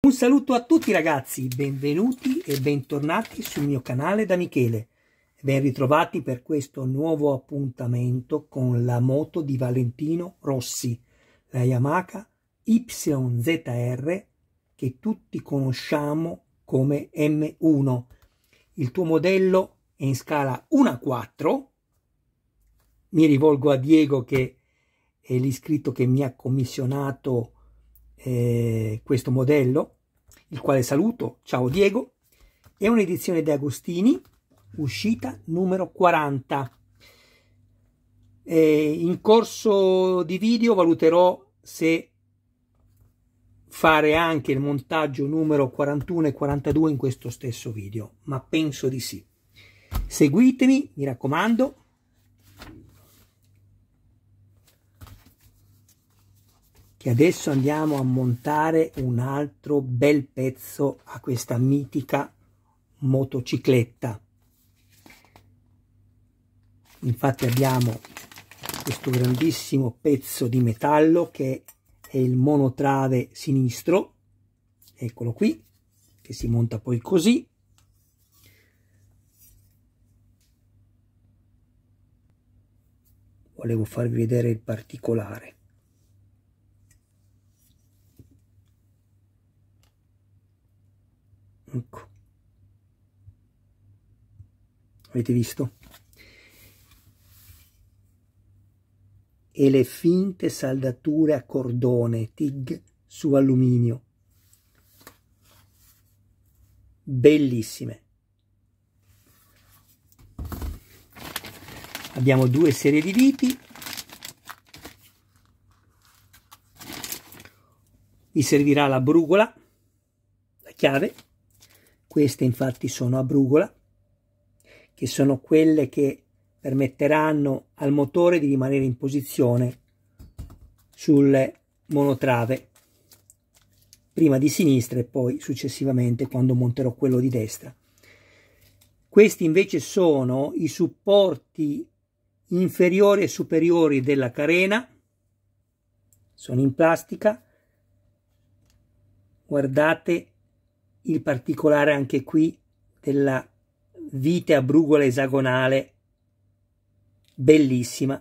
Un saluto a tutti ragazzi, benvenuti e bentornati sul mio canale da Michele. Ben ritrovati per questo nuovo appuntamento con la moto di Valentino Rossi, la Yamaha YZR che tutti conosciamo come M1. Il tuo modello è in scala 1 a 4. Mi rivolgo a Diego che è l'iscritto che mi ha commissionato eh, questo modello, il quale saluto, ciao Diego, è un'edizione di Agostini, uscita numero 40. Eh, in corso di video valuterò se fare anche il montaggio numero 41 e 42 in questo stesso video, ma penso di sì. Seguitemi, mi raccomando, adesso andiamo a montare un altro bel pezzo a questa mitica motocicletta. Infatti abbiamo questo grandissimo pezzo di metallo che è il monotrave sinistro, eccolo qui, che si monta poi così. Volevo farvi vedere il particolare. ecco avete visto e le finte saldature a cordone TIG su alluminio bellissime abbiamo due serie di viti vi servirà la brugola la chiave queste infatti sono a brugola, che sono quelle che permetteranno al motore di rimanere in posizione sulle monotrave, prima di sinistra e poi successivamente quando monterò quello di destra. Questi invece sono i supporti inferiori e superiori della carena, sono in plastica, guardate il particolare anche qui della vite a brugola esagonale bellissima.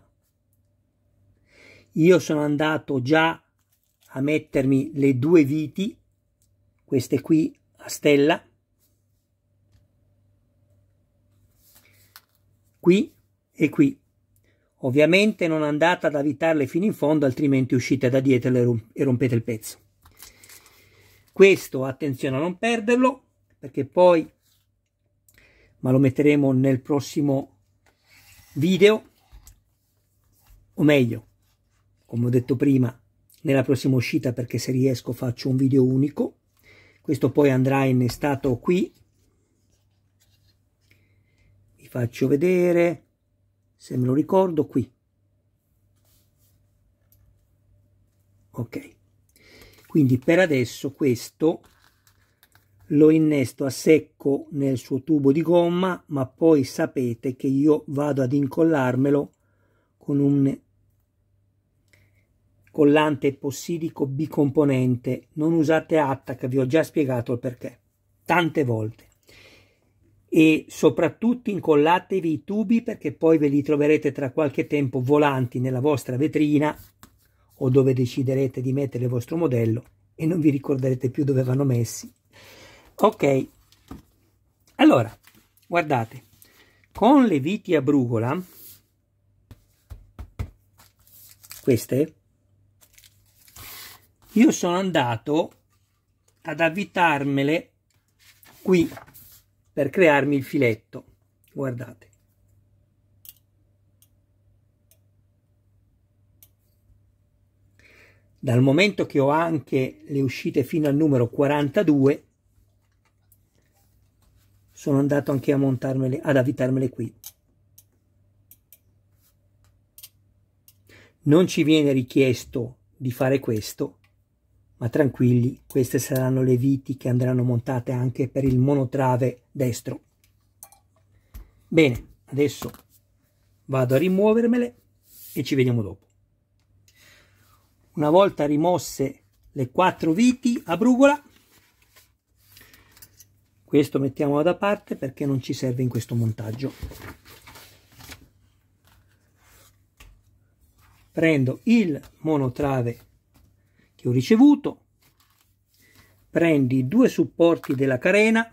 Io sono andato già a mettermi le due viti, queste qui a stella, qui e qui. Ovviamente non andate ad avvitarle fino in fondo, altrimenti uscite da dietro e rompete il pezzo. Questo attenzione a non perderlo perché poi, ma lo metteremo nel prossimo video, o meglio, come ho detto prima, nella prossima uscita perché se riesco faccio un video unico. Questo poi andrà innestato qui. Vi faccio vedere, se me lo ricordo, qui. Ok quindi per adesso questo lo innesto a secco nel suo tubo di gomma ma poi sapete che io vado ad incollarmelo con un collante possidico bicomponente non usate attac vi ho già spiegato il perché tante volte e soprattutto incollatevi i tubi perché poi ve li troverete tra qualche tempo volanti nella vostra vetrina o dove deciderete di mettere il vostro modello e non vi ricorderete più dove vanno messi. Ok, allora, guardate, con le viti a brugola, queste, io sono andato ad avvitarmele qui per crearmi il filetto, guardate. dal momento che ho anche le uscite fino al numero 42 sono andato anche a montarmele ad avvitarmele qui non ci viene richiesto di fare questo ma tranquilli queste saranno le viti che andranno montate anche per il monotrave destro bene adesso vado a rimuovermele e ci vediamo dopo una volta rimosse le quattro viti a brugola, questo mettiamo da parte perché non ci serve in questo montaggio. Prendo il monotrave che ho ricevuto, prendi due supporti della carena,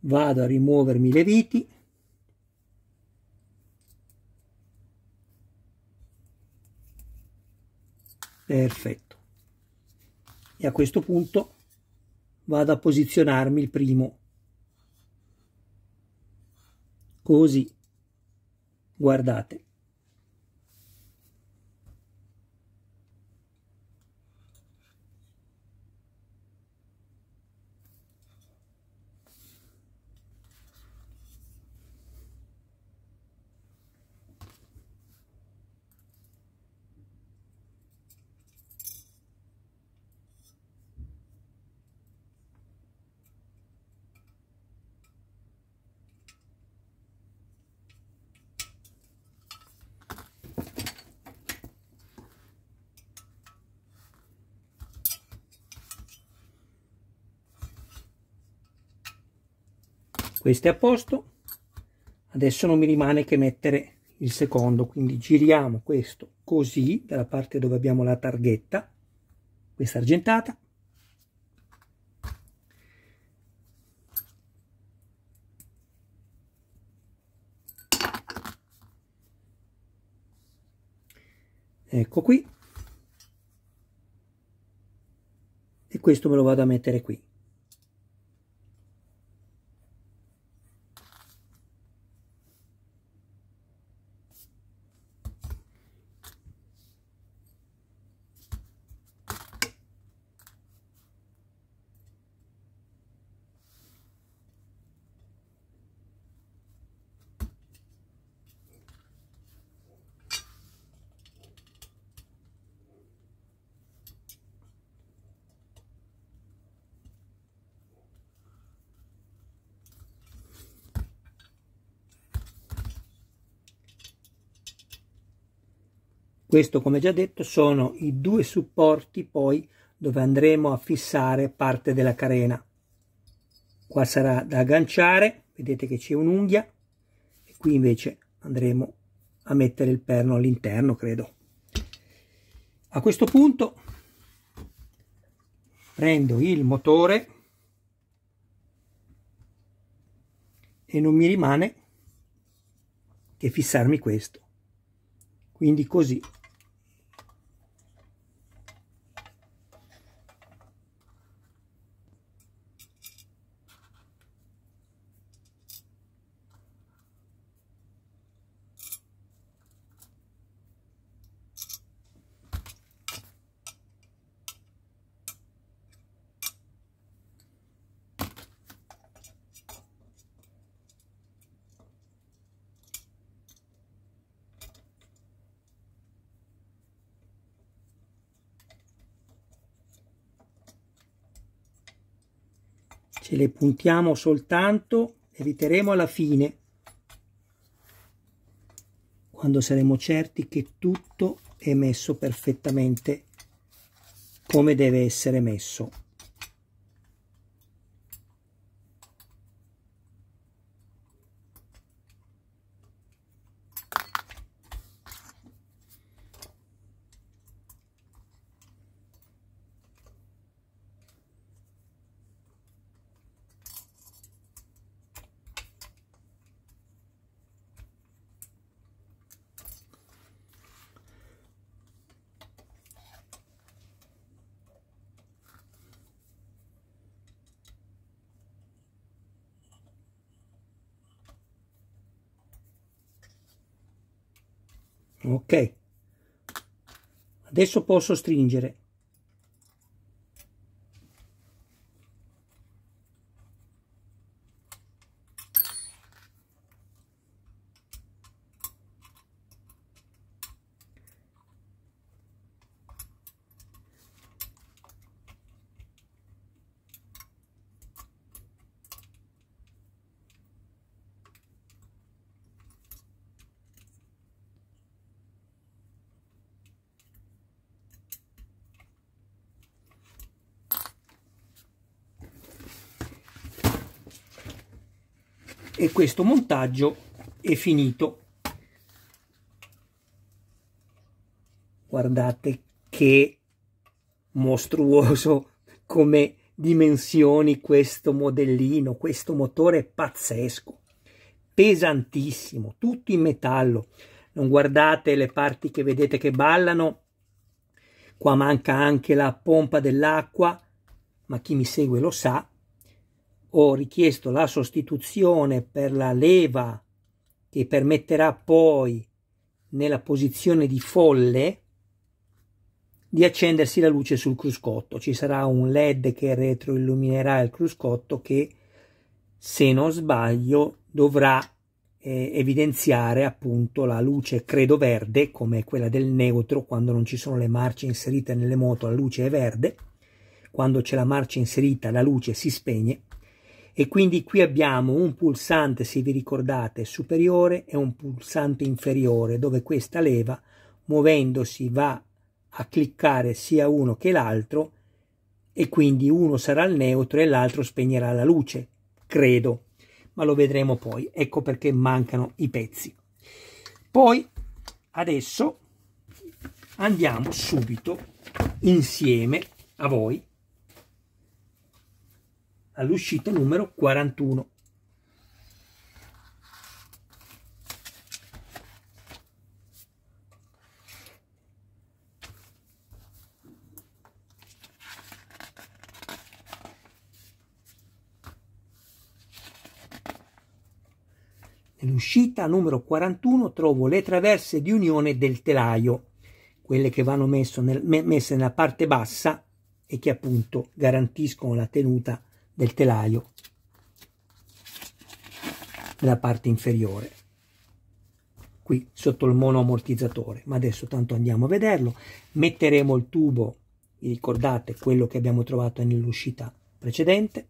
vado a rimuovermi le viti, perfetto e a questo punto vado a posizionarmi il primo così guardate questo è a posto adesso non mi rimane che mettere il secondo quindi giriamo questo così dalla parte dove abbiamo la targhetta questa argentata ecco qui e questo me lo vado a mettere qui Questo, come già detto, sono i due supporti poi dove andremo a fissare parte della carena. Qua sarà da agganciare, vedete che c'è un'unghia, e qui invece andremo a mettere il perno all'interno, credo. A questo punto prendo il motore e non mi rimane che fissarmi questo. Quindi così se le puntiamo soltanto eviteremo alla fine quando saremo certi che tutto è messo perfettamente come deve essere messo ok adesso posso stringere e questo montaggio è finito guardate che mostruoso come dimensioni questo modellino questo motore è pazzesco pesantissimo tutto in metallo non guardate le parti che vedete che ballano qua manca anche la pompa dell'acqua ma chi mi segue lo sa ho richiesto la sostituzione per la leva che permetterà poi nella posizione di folle di accendersi la luce sul cruscotto. Ci sarà un LED che retroilluminerà il cruscotto che, se non sbaglio, dovrà eh, evidenziare appunto la luce credo verde, come quella del neutro, quando non ci sono le marce inserite nelle moto la luce è verde, quando c'è la marcia inserita la luce si spegne e quindi qui abbiamo un pulsante, se vi ricordate, superiore e un pulsante inferiore dove questa leva muovendosi va a cliccare sia uno che l'altro e quindi uno sarà il neutro e l'altro spegnerà la luce, credo, ma lo vedremo poi. Ecco perché mancano i pezzi. Poi adesso andiamo subito insieme a voi all'uscita numero 41. Nell'uscita numero 41 trovo le traverse di unione del telaio, quelle che vanno nel, messe nella parte bassa e che appunto garantiscono la tenuta del telaio nella parte inferiore qui sotto il mono ammortizzatore ma adesso tanto andiamo a vederlo metteremo il tubo ricordate quello che abbiamo trovato nell'uscita precedente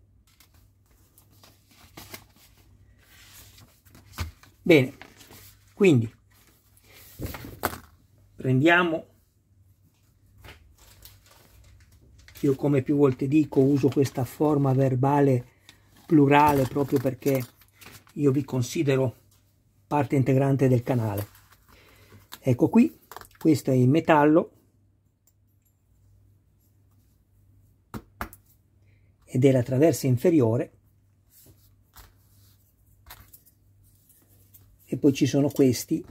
bene quindi prendiamo io come più volte dico uso questa forma verbale plurale proprio perché io vi considero parte integrante del canale. Ecco qui, questo è in metallo ed è la traversa inferiore e poi ci sono questi,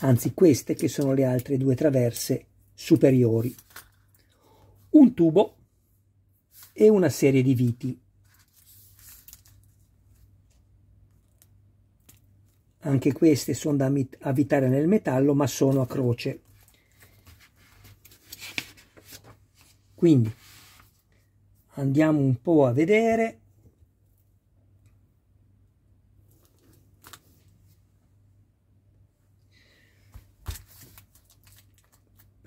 anzi queste che sono le altre due traverse superiori un tubo e una serie di viti. Anche queste sono da avvitare nel metallo ma sono a croce. Quindi andiamo un po' a vedere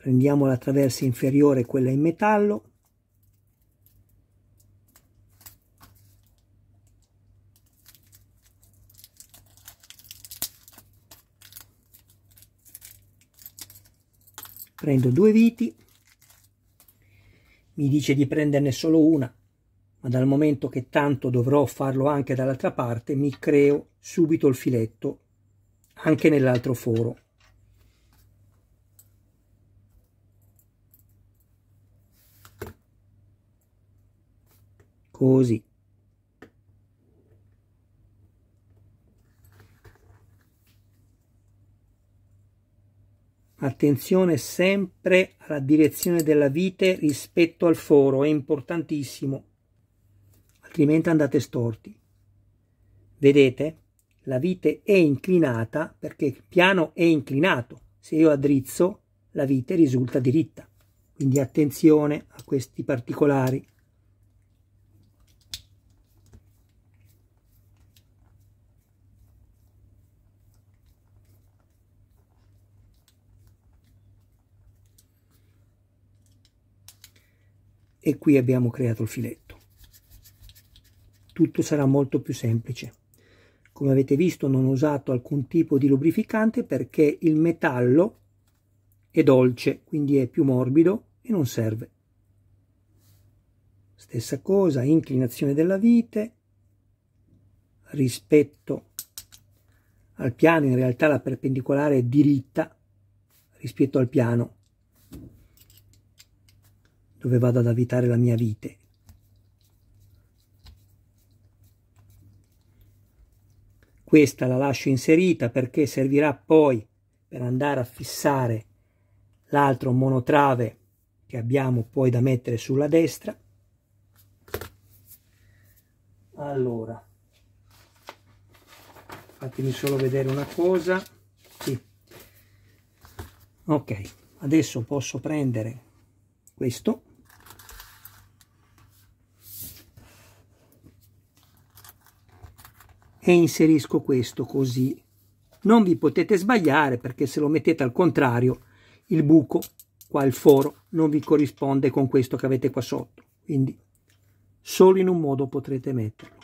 prendiamo la traversa inferiore, quella in metallo, prendo due viti, mi dice di prenderne solo una, ma dal momento che tanto dovrò farlo anche dall'altra parte, mi creo subito il filetto anche nell'altro foro. così. Attenzione sempre alla direzione della vite rispetto al foro, è importantissimo, altrimenti andate storti. Vedete? La vite è inclinata perché il piano è inclinato. Se io addrizzo, la vite risulta diritta. Quindi attenzione a questi particolari. e qui abbiamo creato il filetto. Tutto sarà molto più semplice. Come avete visto non ho usato alcun tipo di lubrificante perché il metallo è dolce, quindi è più morbido e non serve. Stessa cosa, inclinazione della vite rispetto al piano, in realtà la perpendicolare è diritta rispetto al piano, dove vado ad avvitare la mia vite. Questa la lascio inserita perché servirà poi per andare a fissare l'altro monotrave che abbiamo poi da mettere sulla destra. Allora, fatemi solo vedere una cosa. Sì. Ok, adesso posso prendere questo e inserisco questo così. Non vi potete sbagliare perché se lo mettete al contrario il buco, qua il foro, non vi corrisponde con questo che avete qua sotto. Quindi solo in un modo potrete metterlo.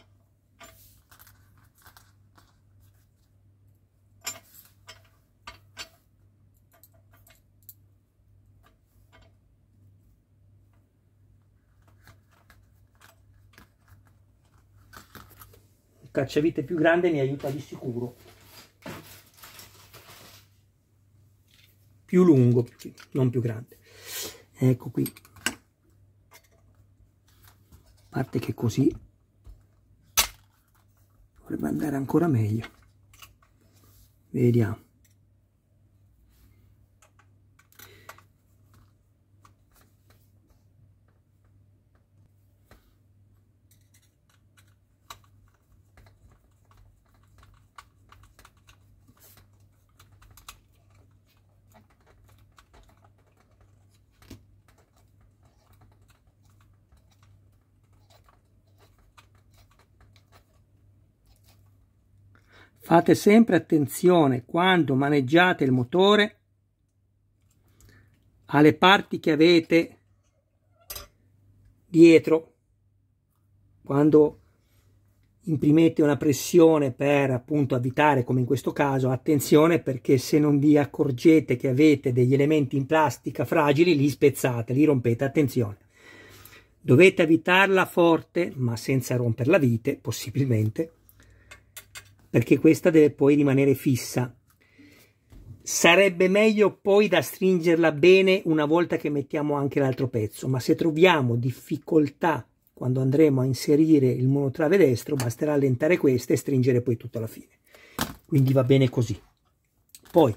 cacciavite più grande mi aiuta di sicuro più lungo non più grande ecco qui a parte che così dovrebbe andare ancora meglio vediamo Fate sempre attenzione quando maneggiate il motore alle parti che avete dietro quando imprimete una pressione per appunto avvitare come in questo caso attenzione perché se non vi accorgete che avete degli elementi in plastica fragili li spezzate li rompete attenzione dovete avvitarla forte ma senza romper la vite possibilmente perché questa deve poi rimanere fissa. Sarebbe meglio poi da stringerla bene una volta che mettiamo anche l'altro pezzo, ma se troviamo difficoltà quando andremo a inserire il monotrave destro, basterà allentare questa e stringere poi tutta la fine. Quindi va bene così. Poi,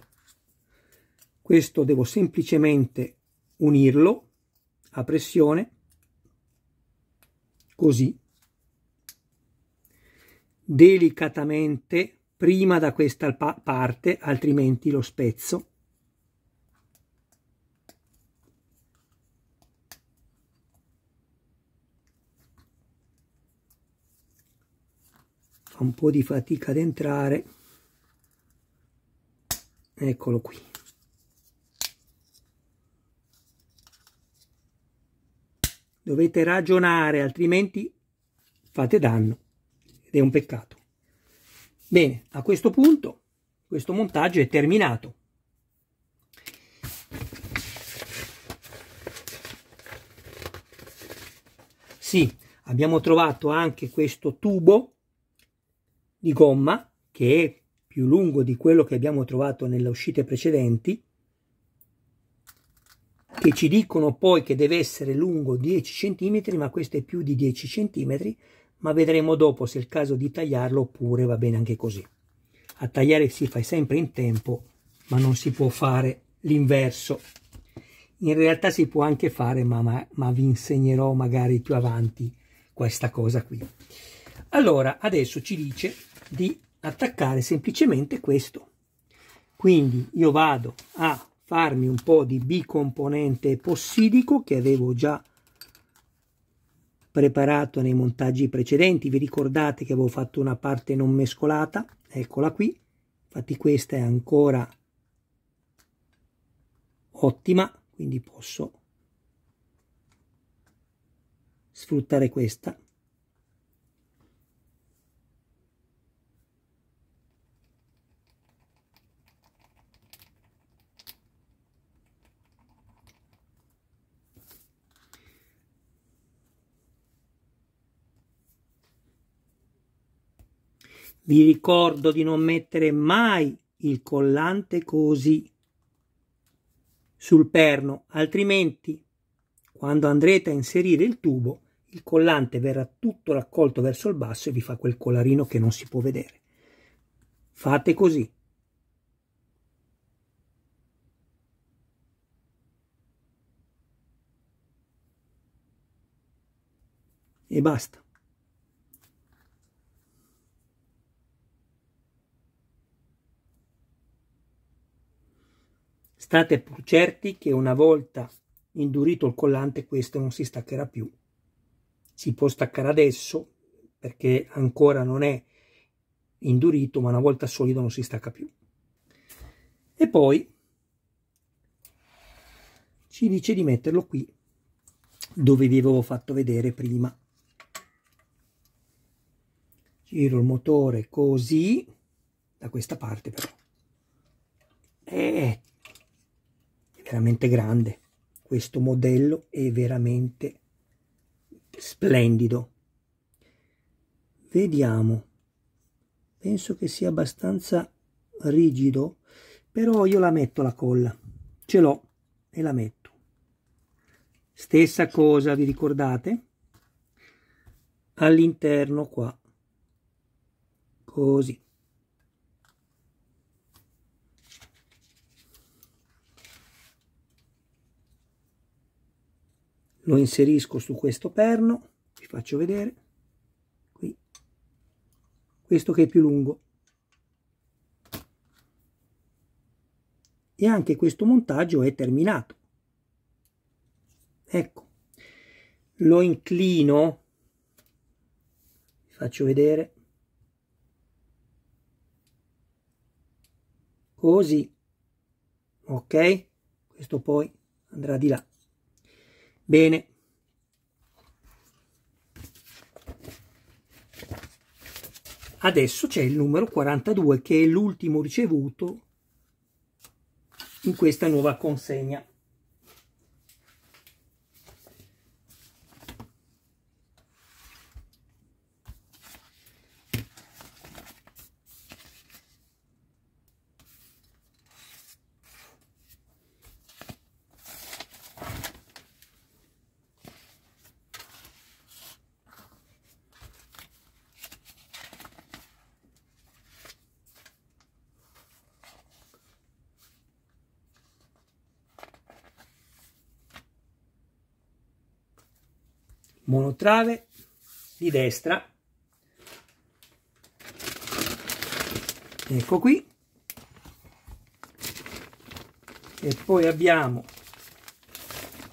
questo devo semplicemente unirlo a pressione, così, delicatamente prima da questa parte, altrimenti lo spezzo. Fa un po' di fatica ad entrare. Eccolo qui. dovete ragionare, altrimenti fate danno è un peccato. Bene, a questo punto questo montaggio è terminato. Sì, abbiamo trovato anche questo tubo di gomma che è più lungo di quello che abbiamo trovato nelle uscite precedenti che ci dicono poi che deve essere lungo 10 cm ma questo è più di 10 cm ma vedremo dopo se è il caso di tagliarlo oppure va bene anche così. A tagliare si fa sempre in tempo, ma non si può fare l'inverso. In realtà si può anche fare, ma, ma, ma vi insegnerò magari più avanti questa cosa qui. Allora, adesso ci dice di attaccare semplicemente questo. Quindi io vado a farmi un po' di bicomponente possidico che avevo già preparato nei montaggi precedenti. Vi ricordate che avevo fatto una parte non mescolata? Eccola qui. Infatti questa è ancora ottima, quindi posso sfruttare questa. Vi ricordo di non mettere mai il collante così sul perno, altrimenti quando andrete a inserire il tubo il collante verrà tutto raccolto verso il basso e vi fa quel collarino che non si può vedere. Fate così. E basta. State pur certi che una volta indurito il collante questo non si staccherà più. Si può staccare adesso perché ancora non è indurito, ma una volta solido non si stacca più. E poi ci dice di metterlo qui dove vi avevo fatto vedere prima. Giro il motore così, da questa parte però. Ecco veramente grande questo modello è veramente splendido vediamo penso che sia abbastanza rigido però io la metto la colla ce l'ho e la metto stessa cosa vi ricordate all'interno qua così lo inserisco su questo perno, vi faccio vedere, qui, questo che è più lungo. E anche questo montaggio è terminato. Ecco, lo inclino, vi faccio vedere, così, ok? Questo poi andrà di là. Bene. Adesso c'è il numero 42 che è l'ultimo ricevuto in questa nuova consegna. monotrave di destra ecco qui e poi abbiamo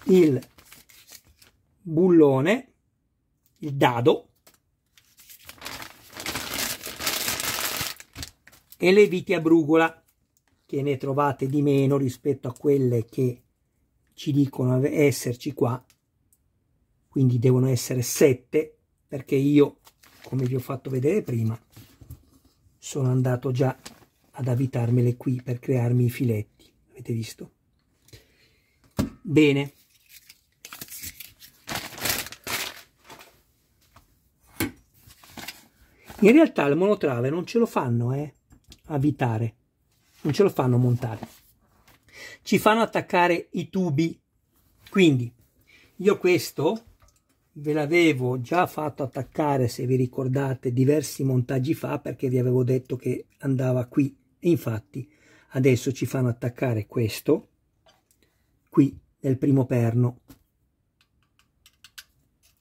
il bullone il dado e le viti a brugola che ne trovate di meno rispetto a quelle che ci dicono esserci qua quindi devono essere 7 perché io come vi ho fatto vedere prima sono andato già ad avvitarmele qui per crearmi i filetti avete visto bene in realtà il monotrave non ce lo fanno eh, avvitare non ce lo fanno montare ci fanno attaccare i tubi quindi io questo ve l'avevo già fatto attaccare se vi ricordate diversi montaggi fa perché vi avevo detto che andava qui e infatti adesso ci fanno attaccare questo qui nel primo perno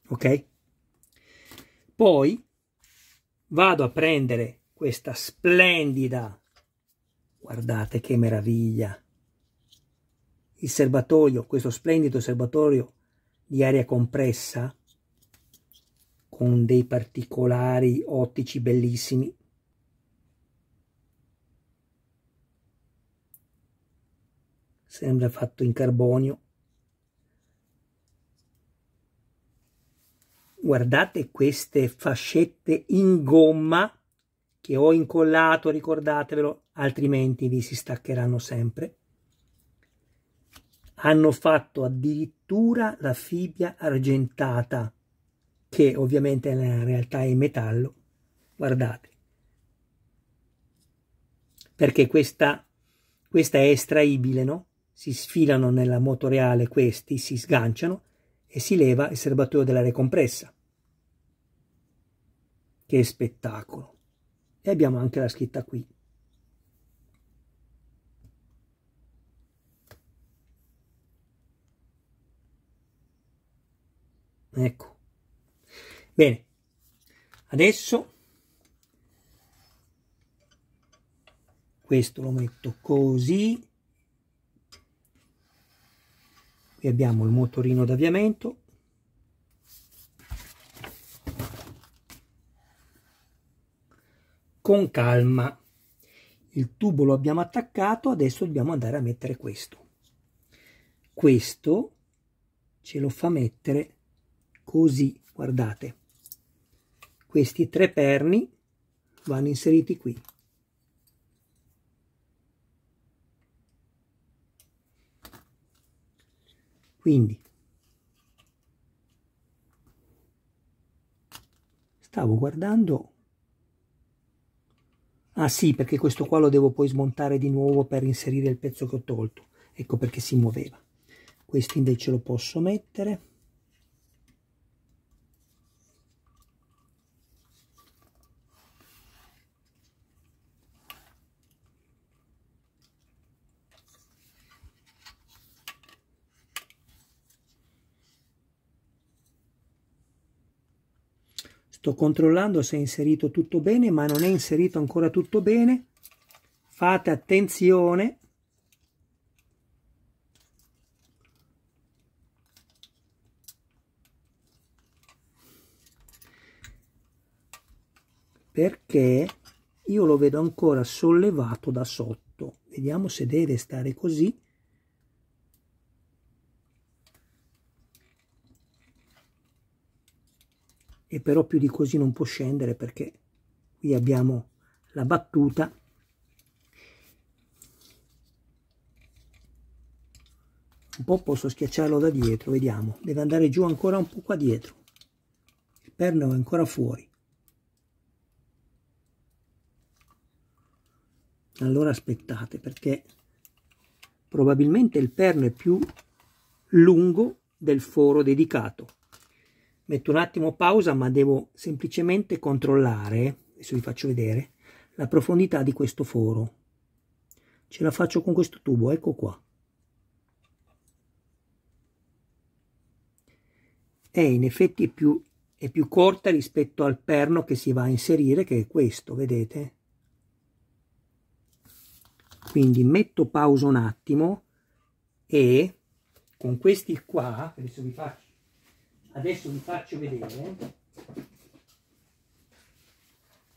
ok poi vado a prendere questa splendida guardate che meraviglia il serbatoio questo splendido serbatoio di aria compressa con dei particolari ottici bellissimi. Sembra fatto in carbonio. Guardate queste fascette in gomma che ho incollato, ricordatevelo, altrimenti vi si staccheranno sempre. Hanno fatto addirittura la fibbia argentata che ovviamente nella realtà è in metallo, guardate, perché questa, questa è estraibile, no? Si sfilano nella moto reale questi, si sganciano e si leva il serbatoio della recompressa. Che spettacolo! E abbiamo anche la scritta qui. Ecco. Bene, adesso questo lo metto così. Qui abbiamo il motorino d'avviamento. Con calma. Il tubo lo abbiamo attaccato, adesso dobbiamo andare a mettere questo. Questo ce lo fa mettere così, guardate questi tre perni vanno inseriti qui. Quindi stavo guardando Ah sì, perché questo qua lo devo poi smontare di nuovo per inserire il pezzo che ho tolto. Ecco perché si muoveva. Questo invece lo posso mettere. Sto controllando se è inserito tutto bene, ma non è inserito ancora tutto bene. Fate attenzione. Perché io lo vedo ancora sollevato da sotto. Vediamo se deve stare così. e però più di così non può scendere perché qui abbiamo la battuta un po' posso schiacciarlo da dietro vediamo deve andare giù ancora un po' qua dietro il perno è ancora fuori allora aspettate perché probabilmente il perno è più lungo del foro dedicato metto un attimo pausa ma devo semplicemente controllare adesso vi faccio vedere la profondità di questo foro ce la faccio con questo tubo ecco qua è in effetti più è più corta rispetto al perno che si va a inserire che è questo vedete quindi metto pausa un attimo e con questi qua adesso vi faccio adesso vi faccio vedere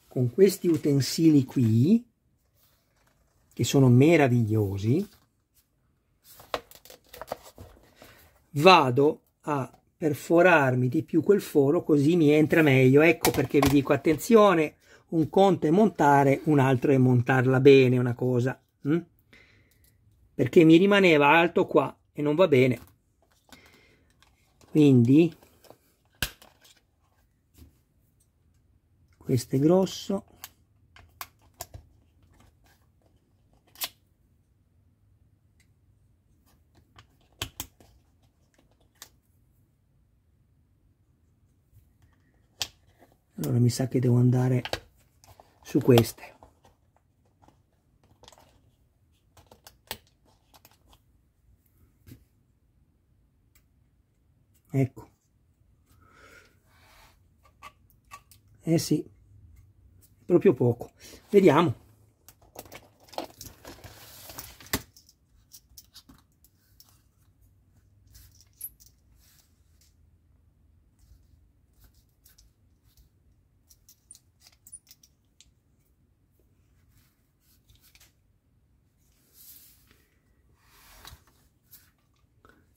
con questi utensili qui che sono meravigliosi vado a perforarmi di più quel foro così mi entra meglio ecco perché vi dico attenzione un conto è montare un altro è montarla bene una cosa hm? perché mi rimaneva alto qua e non va bene quindi questo è grosso allora mi sa che devo andare su queste ecco eh sì proprio poco. Vediamo.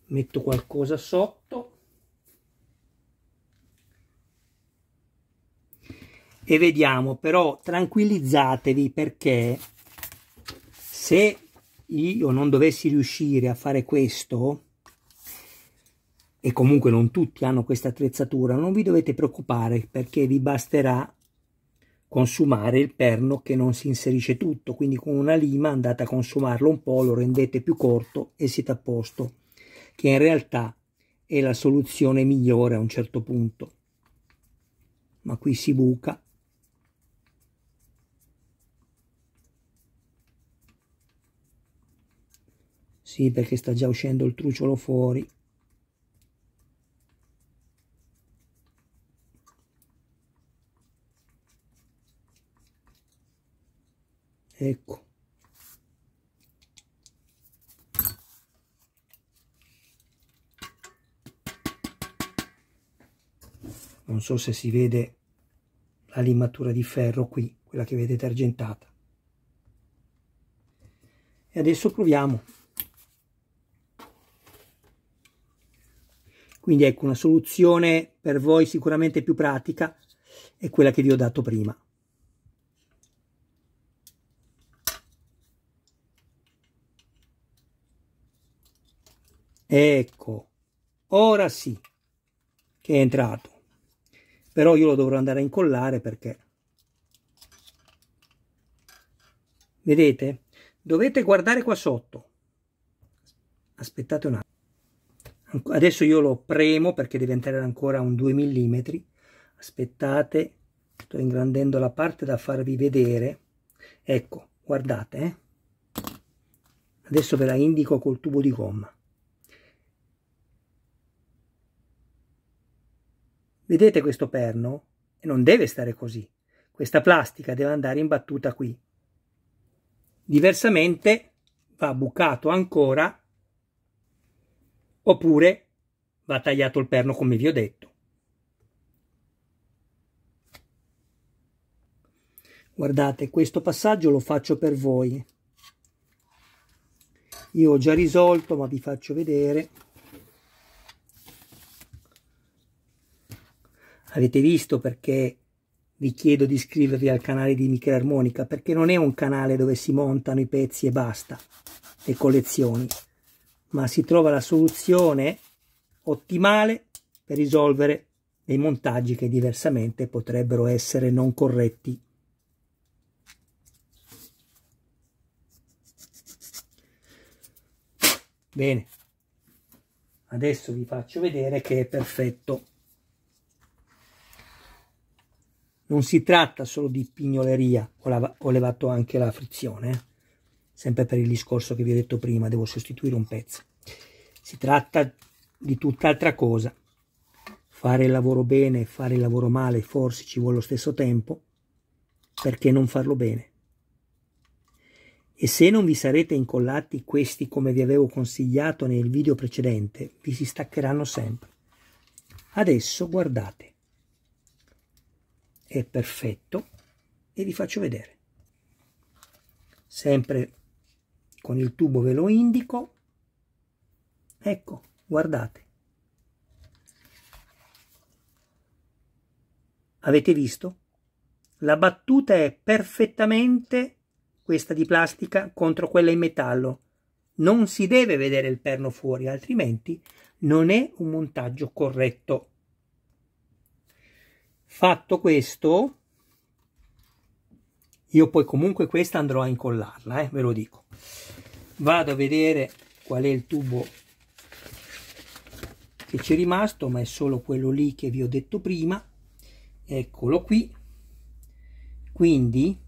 metto qualcosa sotto e vediamo però tranquillizzatevi perché se io non dovessi riuscire a fare questo e comunque non tutti hanno questa attrezzatura non vi dovete preoccupare perché vi basterà consumare il perno che non si inserisce tutto quindi con una lima andate a consumarlo un po' lo rendete più corto e siete a posto che in realtà è la soluzione migliore a un certo punto ma qui si buca Sì, perché sta già uscendo il truciolo fuori. Ecco. Non so se si vede la limatura di ferro qui, quella che vedete argentata. E adesso proviamo. Quindi ecco una soluzione per voi sicuramente più pratica è quella che vi ho dato prima. Ecco, ora sì che è entrato. Però io lo dovrò andare a incollare perché... Vedete? Dovete guardare qua sotto. Aspettate un attimo adesso io lo premo perché deve entrare ancora un 2 mm aspettate sto ingrandendo la parte da farvi vedere ecco guardate eh? adesso ve la indico col tubo di gomma vedete questo perno e non deve stare così questa plastica deve andare imbattuta qui diversamente va bucato ancora oppure va tagliato il perno come vi ho detto. Guardate, questo passaggio lo faccio per voi. Io ho già risolto, ma vi faccio vedere. Avete visto perché vi chiedo di iscrivervi al canale di Michelharmonica, perché non è un canale dove si montano i pezzi e basta, le collezioni ma si trova la soluzione ottimale per risolvere dei montaggi che diversamente potrebbero essere non corretti. Bene, adesso vi faccio vedere che è perfetto. Non si tratta solo di pignoleria, ho, ho levato anche la frizione. Eh sempre per il discorso che vi ho detto prima, devo sostituire un pezzo. Si tratta di tutt'altra cosa. Fare il lavoro bene e fare il lavoro male forse ci vuole lo stesso tempo, perché non farlo bene? E se non vi sarete incollati questi come vi avevo consigliato nel video precedente, vi si staccheranno sempre. Adesso guardate, è perfetto e vi faccio vedere. Sempre con il tubo ve lo indico ecco guardate avete visto la battuta è perfettamente questa di plastica contro quella in metallo non si deve vedere il perno fuori altrimenti non è un montaggio corretto fatto questo io poi comunque questa andrò a incollarla eh, ve lo dico vado a vedere qual è il tubo che ci è rimasto ma è solo quello lì che vi ho detto prima eccolo qui quindi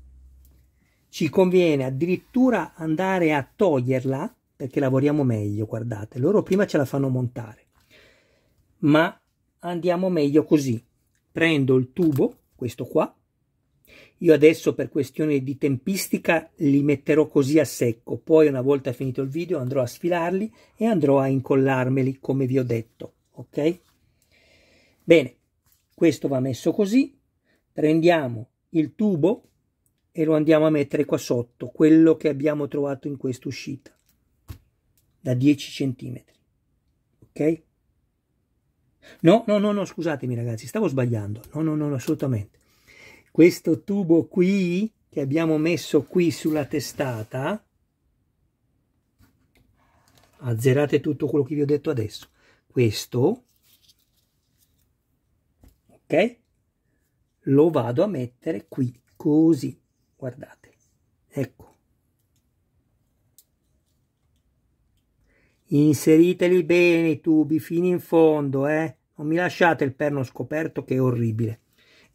ci conviene addirittura andare a toglierla perché lavoriamo meglio guardate loro prima ce la fanno montare ma andiamo meglio così prendo il tubo questo qua io adesso per questione di tempistica li metterò così a secco, poi una volta finito il video andrò a sfilarli e andrò a incollarmeli come vi ho detto, ok? Bene, questo va messo così, prendiamo il tubo e lo andiamo a mettere qua sotto, quello che abbiamo trovato in questa uscita, da 10 cm, ok? No, no, no, no, scusatemi ragazzi, stavo sbagliando, no, no, no, assolutamente questo tubo qui che abbiamo messo qui sulla testata azzerate tutto quello che vi ho detto adesso questo ok lo vado a mettere qui così guardate ecco inseriteli bene i tubi fino in fondo eh non mi lasciate il perno scoperto che è orribile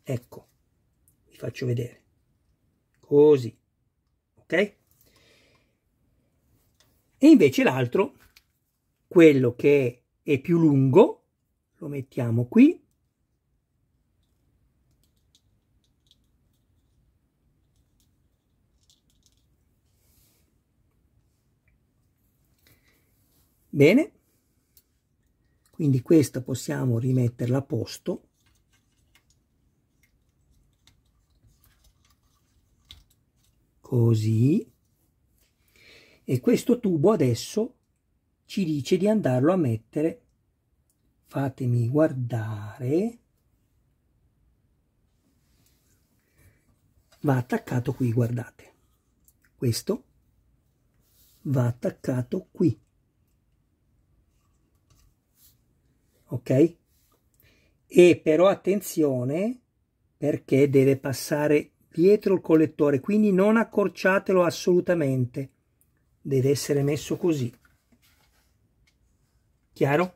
ecco faccio vedere così ok e invece l'altro quello che è più lungo lo mettiamo qui bene quindi questa possiamo rimetterla a posto così. E questo tubo adesso ci dice di andarlo a mettere. Fatemi guardare. Va attaccato qui, guardate. Questo va attaccato qui. Ok? E però attenzione perché deve passare dietro il collettore, quindi non accorciatelo assolutamente. Deve essere messo così. Chiaro?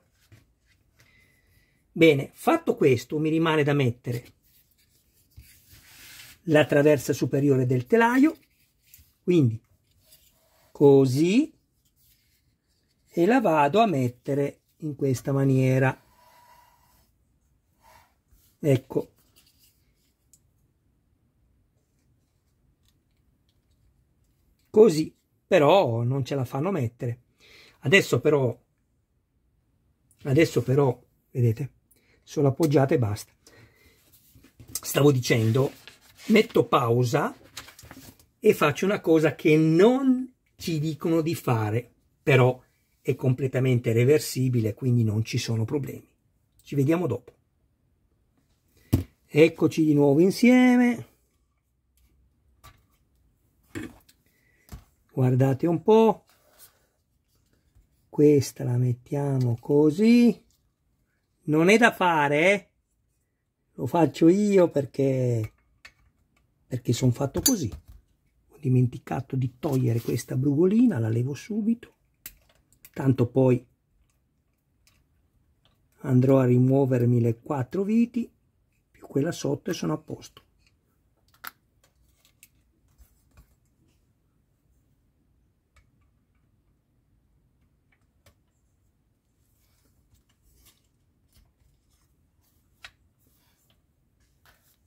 Bene, fatto questo mi rimane da mettere la traversa superiore del telaio, quindi così, e la vado a mettere in questa maniera. Ecco, così, però non ce la fanno mettere. Adesso però, adesso però, vedete, solo appoggiate e basta. Stavo dicendo, metto pausa e faccio una cosa che non ci dicono di fare, però è completamente reversibile, quindi non ci sono problemi. Ci vediamo dopo. Eccoci di nuovo insieme. guardate un po' questa la mettiamo così non è da fare eh? lo faccio io perché perché sono fatto così ho dimenticato di togliere questa brugolina la levo subito tanto poi andrò a rimuovermi le quattro viti più quella sotto e sono a posto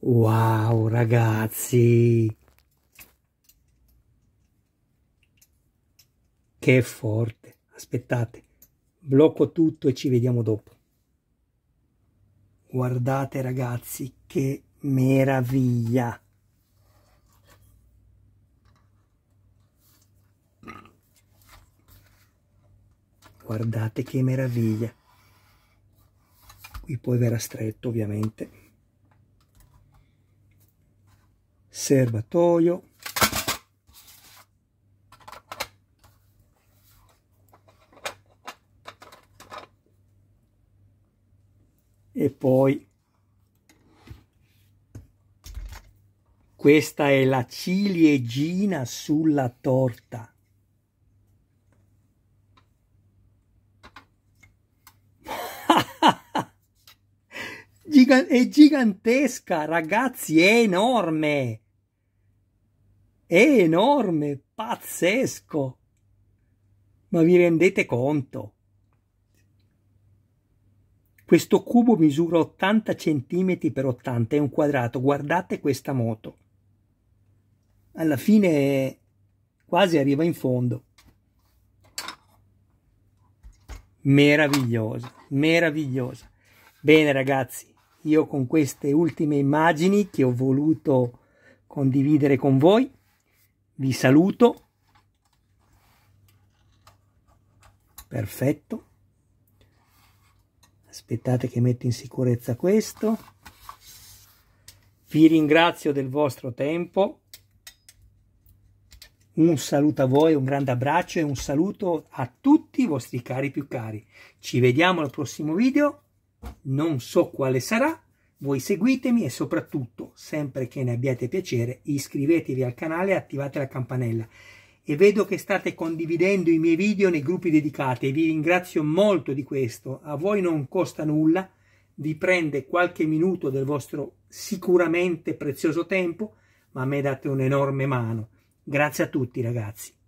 Wow, ragazzi! Che forte! Aspettate, blocco tutto e ci vediamo dopo. Guardate, ragazzi, che meraviglia! Guardate che meraviglia! Qui poi verrà stretto, ovviamente serbatoio, e poi questa è la ciliegina sulla torta giga è gigantesca, ragazzi, è enorme. È enorme, pazzesco. Ma vi rendete conto? Questo cubo misura 80 cm per 80, è un quadrato. Guardate questa moto. Alla fine quasi arriva in fondo. Meravigliosa, meravigliosa. Bene ragazzi, io con queste ultime immagini che ho voluto condividere con voi vi saluto perfetto aspettate che metto in sicurezza questo vi ringrazio del vostro tempo un saluto a voi un grande abbraccio e un saluto a tutti i vostri cari più cari ci vediamo al prossimo video non so quale sarà, voi seguitemi e soprattutto, sempre che ne abbiate piacere, iscrivetevi al canale e attivate la campanella. E vedo che state condividendo i miei video nei gruppi dedicati e vi ringrazio molto di questo. A voi non costa nulla, vi prende qualche minuto del vostro sicuramente prezioso tempo, ma a me date un'enorme mano. Grazie a tutti ragazzi.